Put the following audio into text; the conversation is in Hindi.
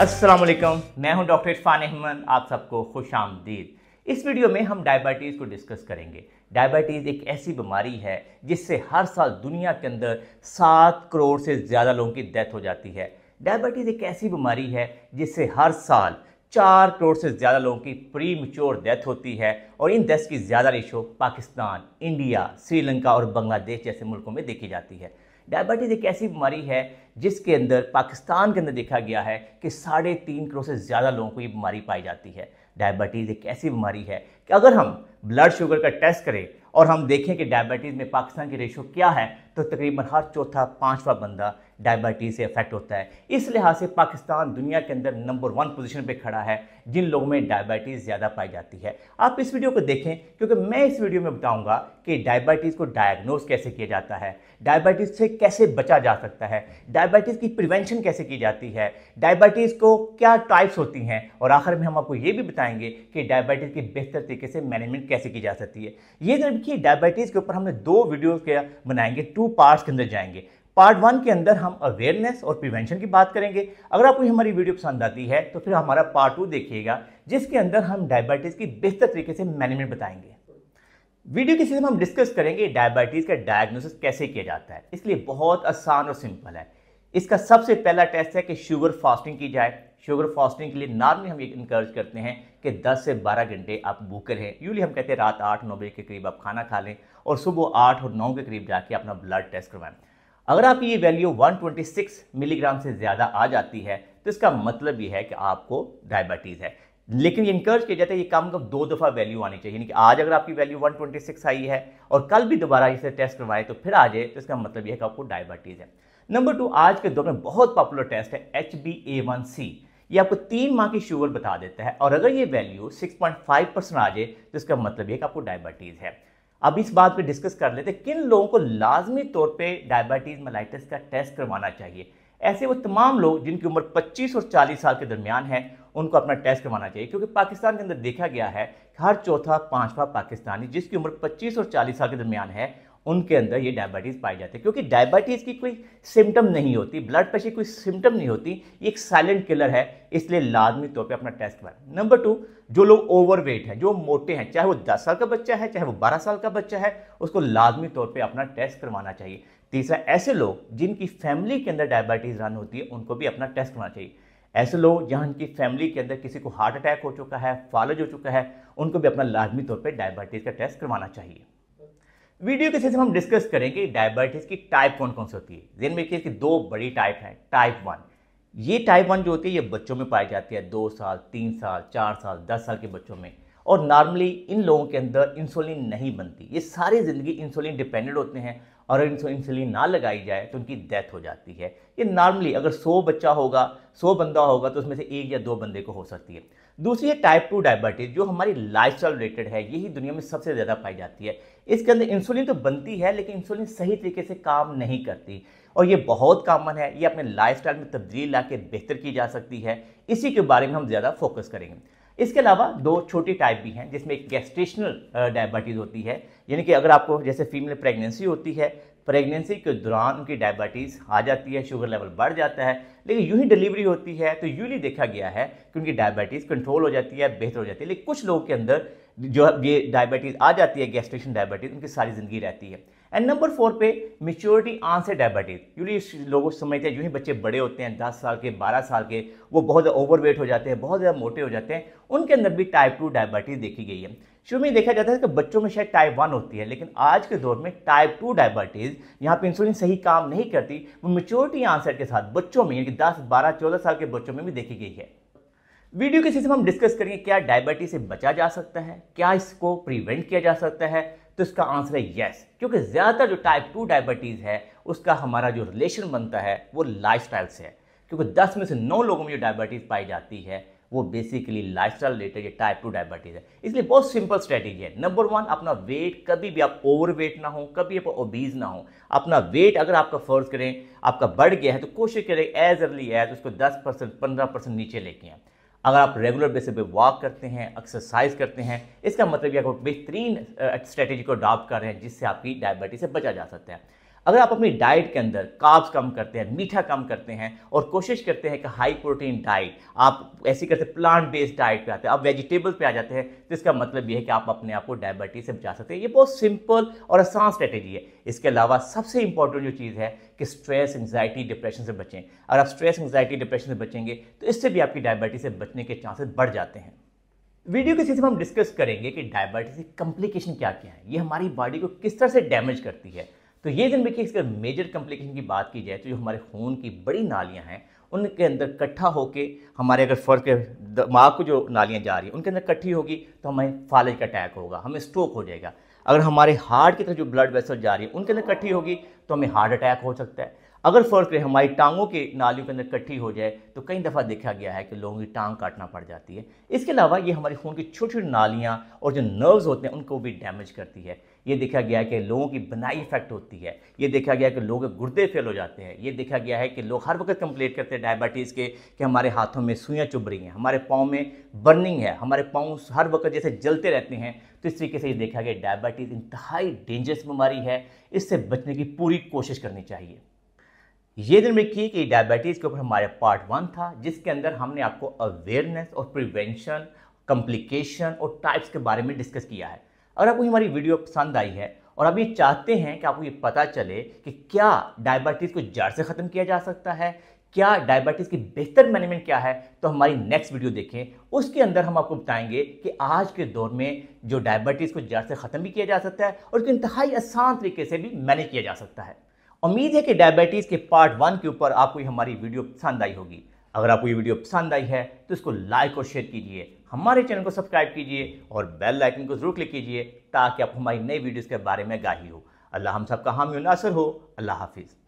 असलम मैं हूं डॉक्टर इरफान अहमद आप सबको खुश आमदीद इस वीडियो में हम डायबिटीज़ को डिस्कस करेंगे डायबिटीज़ एक ऐसी बीमारी है जिससे हर साल दुनिया के अंदर सात करोड़ से ज़्यादा लोगों की डेथ हो जाती है डायबिटीज़ एक ऐसी बीमारी है जिससे हर साल चार करोड़ से ज़्यादा लोगों की प्री मच्योर डेथ होती है और इन डेथ की ज़्यादा रेशो पाकिस्तान इंडिया श्रीलंका और बांग्लादेश जैसे मुल्कों में देखी जाती है डायबिटीज़ एक ऐसी बीमारी है जिसके अंदर पाकिस्तान के अंदर देखा गया है कि साढ़े तीन करोड़ से ज़्यादा लोगों को ये बीमारी पाई जाती है डायबिटीज़ एक ऐसी बीमारी है कि अगर हम ब्लड शुगर का टेस्ट करें और हम देखें कि डायबिटीज़ में पाकिस्तान की रेशो क्या है तो तकरीबन हर चौथा पाँचवा बंदा डायबिटीज़ से अफेक्ट होता है इस लिहाज से पाकिस्तान दुनिया के अंदर नंबर वन पोजीशन पे खड़ा है जिन लोगों में डायबिटीज़ ज़्यादा पाई जाती है आप इस वीडियो को देखें क्योंकि मैं इस वीडियो में बताऊंगा कि डायबिटीज़ को डायग्नोज कैसे किया जाता है डायबिटीज़ से कैसे बचा जा सकता है डायबिटीज़ की प्रिवेंशन कैसे की जाती है डायबिटीज़ को क्या टाइप्स होती हैं और आखिर में हम आपको ये भी बताएंगे कि डायबिटीज़ की बेहतर तरीके से मैनेजमेंट कैसे की जा सकती है ये जब देखिए डायबिटीज़ के ऊपर हमने दो वीडियो के बनाएंगे टू पार्ट्स के अंदर जाएंगे पार्ट वन के अंदर हम अवेयरनेस और प्रिवेंशन की बात करेंगे अगर आपको हमारी वीडियो पसंद आती है तो फिर हमारा पार्ट टू देखिएगा जिसके अंदर हम डायबिटीज़ की बेहतर तरीके से मैनेजमेंट बताएंगे वीडियो के सिर्फ हम डिस्कस करेंगे डायबिटीज़ का डायग्नोसिस कैसे किया जाता है इसलिए बहुत आसान और सिंपल है इसका सबसे पहला टेस्ट है कि शुगर फास्टिंग की जाए शुगर फास्टिंग के लिए नॉर्मली हम ये इंकरेज करते हैं कि 10 से 12 घंटे आप भूखे रहें यूली हम कहते हैं रात आठ नौ बजे के करीब आप खाना खा लें और सुबह आठ और नौ के करीब जाके अपना ब्लड टेस्ट करवाएं अगर आपकी ये वैल्यू 126 मिलीग्राम से ज़्यादा आ जाती है तो इसका मतलब ये है कि आपको डायबिटीज़ है लेकिन ये इंकर्ज किया जाता है ये कम कम दो दफ़ा वैल्यू आनी चाहिए यानी कि आज अगर आपकी वैल्यू 126 आई है और कल भी दोबारा इसे टेस्ट करवाएं तो फिर आ जाए तो इसका मतलब यह है कि आपको डायबिटीज़ है नंबर टू आज के दौर में बहुत पॉपुलर टेस्ट है H B A one C ये आपको तीन माह की शुगर बता देता है और अगर ये वैल्यू 6.5 परसेंट आ जाए तो इसका मतलब यह कि आपको डायबिटीज़ है अब इस बात पे डिस्कस कर लेते हैं किन लोगों को लाजमी तौर पे डायबिटीज़ मलाइटिस का टेस्ट करवाना चाहिए ऐसे वो तमाम लोग जिनकी उम्र 25 और 40 साल के दरमियान है उनको अपना टेस्ट करवाना चाहिए क्योंकि पाकिस्तान के अंदर देखा गया है हर चौथा पाँचवा पाकिस्तानी जिसकी उम्र 25 और 40 साल के दरमियान है उनके अंदर ये डायबिटीज़ पाई जाती है क्योंकि डायबिटीज़ की कोई सिम्टम नहीं होती ब्लड प्रेशर की कोई सिम्टम नहीं होती ये एक साइलेंट किलर है इसलिए लाजमी तौर पे अपना टेस्ट कराएं नंबर टू जो लोग ओवरवेट हैं जो मोटे हैं चाहे वो दस साल का बच्चा है चाहे वो बारह साल का बच्चा है उसको लाजमी तौर पर अपना टेस्ट करवाना चाहिए तीसरा ऐसे लोग जिनकी फैमिली के अंदर डायबिटीज़ रन होती है उनको भी अपना टेस्ट करवाना चाहिए ऐसे लोग जहाँ उनकी फैमिली के अंदर किसी को हार्ट अटैक हो चुका है फालज हो चुका है उनको भी अपना लाजमी तौर पर डायबिटीज़ का टेस्ट करवाना चाहिए वीडियो के सेशन हम डिस्कस करेंगे डायबिटीज़ की टाइप कौन कौन सी होती है जिन में रखिए इसकी दो बड़ी टाइप हैं टाइप वन ये टाइप वन जो होती है ये बच्चों में पाई जाती है दो साल तीन साल चार साल दस साल के बच्चों में और नॉर्मली इन लोगों के अंदर इंसुलिन नहीं बनती ये सारी ज़िंदगी इंसुलिन डिपेंडेंट होते हैं और अगर इंसुलिन ना लगाई जाए तो उनकी डेथ हो जाती है ये नॉर्मली अगर सौ बच्चा होगा सौ बंदा होगा तो उसमें से एक या दो बंदे को हो सकती है दूसरी है टाइप टू डायबिटीज़ जो हमारी लाइफ रिलेटेड है यही दुनिया में सबसे ज़्यादा पाई जाती है इसके अंदर इंसुलिन तो बनती है लेकिन इंसुलिन सही तरीके से काम नहीं करती और ये बहुत कामन है ये अपने लाइफ में तब्दील ला बेहतर की जा सकती है इसी के बारे में हम ज़्यादा फोकस करेंगे इसके अलावा दो छोटी टाइप भी हैं जिसमें एक गैस्ट्रेशनल डायबिटीज़ होती है यानी कि अगर आपको जैसे फीमेल प्रेगनेंसी होती है प्रेगनेंसी के दौरान उनकी डायबिटीज़ आ जाती है शुगर लेवल बढ़ जाता है लेकिन यूँ ही डिलीवरी होती है तो यूली देखा गया है कि उनकी डायबिटीज़ कंट्रोल हो जाती है बेहतर हो जाती है लेकिन कुछ लोगों के अंदर जो ये डायबिटीज़ आ जाती है गैस्ट्रेशन डायबिटीज़ उनकी सारी ज़िंदगी रहती है एंड नंबर फोर पे मेच्योरिटी आन से डायबिटीज यूली लोगों समझते हैं जो ही बच्चे बड़े होते हैं दस साल के बारह साल के वो बहुत ओवरवेट हो जाते हैं बहुत ज़्यादा मोटे हो जाते हैं उनके अंदर भी टाइप टू डायबिटीज़ देखी गई है शुरू में देखा जाता है कि बच्चों में शायद टाइप वन होती है लेकिन आज के दौर में टाइप टू डायबिटीज़ यहाँ पे इंसुलिन सही काम नहीं करती वो मेच्योरिटी आंसर के साथ बच्चों में यानी कि दस बारह चौदह साल के बच्चों में भी देखी गई है वीडियो के सिस्टम हम डिस्कस करेंगे क्या डायबिटीज से बचा जा सकता है क्या इसको प्रिवेंट किया जा सकता है तो इसका आंसर है येस क्योंकि ज़्यादातर जो टाइप टू डायबिटीज़ है उसका हमारा जो रिलेशन बनता है वो लाइफ से है क्योंकि दस में से नौ लोगों में जो डायबिटीज़ पाई जाती है वो बेसिकली लाइफ स्टाइल रिलेटेड या टाइप टू डायबिटीज़ है इसलिए बहुत सिंपल स्ट्रैटेजी है नंबर वन अपना वेट कभी भी आप ओवर वेट ना हो कभी आप ओबीज ना हो अपना वेट अगर आपका फर्ज करें आपका बढ़ गया है तो कोशिश करें एज अर्ली एज उसको 10 परसेंट पंद्रह परसेंट नीचे लेके आए अगर आप रेगुलर बेसिस पे वॉक करते हैं एक्सरसाइज करते हैं इसका मतलब यह आप बेहतरीन स्ट्रेटेजी को अडॉप्ट कर रहे हैं जिससे आपकी डायबिटीज से बचा जा सकता है अगर आप अपनी डाइट के अंदर काब्स कम करते हैं मीठा कम करते हैं और कोशिश करते हैं कि हाई प्रोटीन डाइट आप ऐसी करते प्लांट बेस्ड डाइट पे आते हैं आप वेजिटेबल्स पे आ जाते हैं तो इसका मतलब यह है कि आप अपने आप को डायबिटीज़ से बचा सकते हैं ये बहुत सिंपल और आसान स्ट्रेटेजी है इसके अलावा सबसे इंपॉर्टेंट जो चीज़ है कि स्ट्रेस एंगजाइटी डिप्रेशन से बचें अगर आप स्ट्रेस एंगजाइटी डिप्रेशन से बचेंगे तो इससे भी आपकी डायबिटीज़ से बचने के चांसेस बढ़ जाते हैं वीडियो के सीधे हम डिस्कस करेंगे कि डायबिटीज़ की कॉम्प्लिकेशन क्या क्या है ये हमारी बॉडी को किस तरह से डैमेज करती है तो ये जिनमें की इसके मेजर कम्प्लिकेशन की बात की जाए तो जो हमारे खून की बड़ी नालियाँ हैं उनके अंदर इकट्ठा होकर हमारे अगर फर्ज के दिमाग को जो नालियाँ जा रही हैं उनके अंदर इकट्ठी होगी तो हमें फालज का अटैक होगा हमें स्ट्रोक हो जाएगा अगर हमारे हार्ट की तरफ जो ब्लड वेसल जा रही है उनके अंदर इकट्ठी होगी तो हमें हार्ट अटैक हो सकता है अगर फर्क रहे हमारी टांगों के नालियों के अंदर इकट्ठी हो जाए तो कई दफ़ा देखा गया है कि लोगों की टांग काटना पड़ जाती है इसके अलावा ये हमारे खून की छोटी छोटी नालियाँ और जो नर्व्स होते हैं उनको भी डैमेज करती है ये देखा गया है कि लोगों की बनाई इफेक्ट होती है ये देखा गया है कि लोग गुर्दे फेल हो जाते हैं ये देखा गया है कि लोग हर वक्त कंप्लेट करते हैं डायबिटीज़ के कि हमारे हाथों में सुइयाँ चुभ रही हैं हमारे पाँव में बर्निंग है हमारे पाँव हर वक्त जैसे जलते रहते हैं तो इस तरीके से ये देखा गया डायबिटीज़ इंतहाई डेंजरस बीमारी है इससे बचने की पूरी कोशिश करनी चाहिए ये दिन में की कि डायबिटीज़ के ऊपर हमारे पार्ट वन था जिसके अंदर हमने आपको अवेयरनेस और प्रिवेंशन कम्प्लिकेशन और टाइप्स के बारे में डिस्कस किया है अगर आपको हमारी वीडियो पसंद आई है और आप ये चाहते हैं कि आपको ये पता चले कि क्या डायबिटीज़ को जड़ से ख़त्म किया जा सकता है क्या डायबिटीज़ की बेहतर मैनेजमेंट क्या है तो हमारी नेक्स्ट वीडियो देखें उसके अंदर हम आपको बताएंगे कि आज के दौर में जो डायबिटीज़ को जड़ से ख़त्म भी किया जा सकता है और उसको इंतहाई आसान तरीके से भी मैनेज किया जा सकता है उम्मीद है कि डायबिटीज़ के पार्ट वन के ऊपर आपको हमारी वीडियो पसंद आई होगी अगर आपको ये वीडियो पसंद आई है तो इसको लाइक और शेयर कीजिए हमारे चैनल को सब्सक्राइब कीजिए और बेल आइकन को ज़रूर क्लिक कीजिए ताकि आप हमारी नई वीडियोज़ के बारे में गाही हो अल्लाह हम सबका हामी नासर हो अल्लाह हाफिज़